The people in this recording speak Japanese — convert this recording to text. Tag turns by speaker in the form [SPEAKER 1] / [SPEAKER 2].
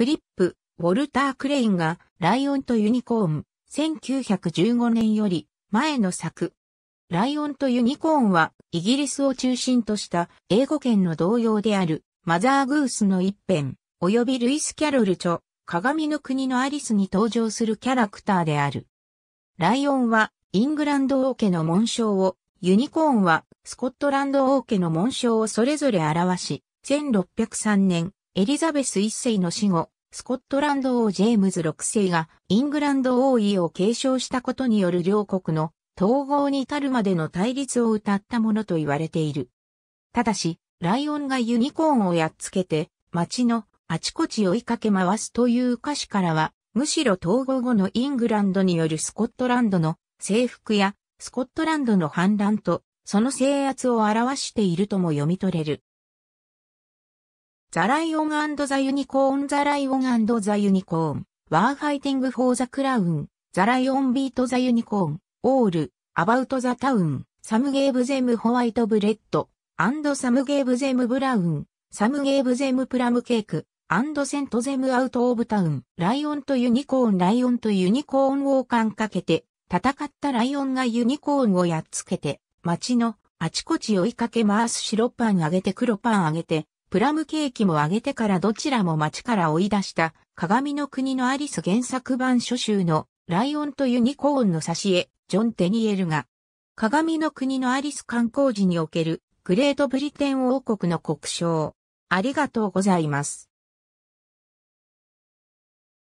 [SPEAKER 1] クリップ、ウォルター・クレインが、ライオンとユニコーン、1915年より、前の作。ライオンとユニコーンは、イギリスを中心とした英語圏の同様である、マザー・グースの一編、及びルイス・キャロル著、鏡の国のアリスに登場するキャラクターである。ライオンは、イングランド王家の紋章を、ユニコーンは、スコットランド王家の紋章をそれぞれ表し、1603年、エリザベス一世の死後、スコットランド王ジェームズ六世がイングランド王位を継承したことによる両国の統合に至るまでの対立を歌ったものと言われている。ただし、ライオンがユニコーンをやっつけて、街のあちこち追いかけ回すという歌詞からは、むしろ統合後のイングランドによるスコットランドの征服やスコットランドの反乱とその制圧を表しているとも読み取れる。ザ・ライオンザ・ユニコーンザ・ライオンザ・ユニコーン、ワーファイティング・フォー・ザ・クラウン、ザ・ライオン・ビート・ザ・ユニコーン、オール、アバウト・ザ・タウン、サム・ゲーブ・ゼム・ホワイト・ブレッド、アンド・サム・ゲーブ・ゼム・ブラウン、サム・ゲーブ・ゼム・プラム・ケーク、アンド・セント・ゼム・アウト・オブ・タウン、ライオンとユニコーン、ライオンとユニコーンを冠かけて、戦ったライオンがユニコーンをやっつけて、街のあちこち追いかけ回す白パンあげて黒パンあげて、プラムケーキもあげてからどちらも街から追い出した、鏡の国のアリス原作版初集の、ライオンとユニコーンの挿絵、ジョン・テニエルが、鏡の国のアリス観光時における、グレートブリテン王国の国章。ありがとうございます。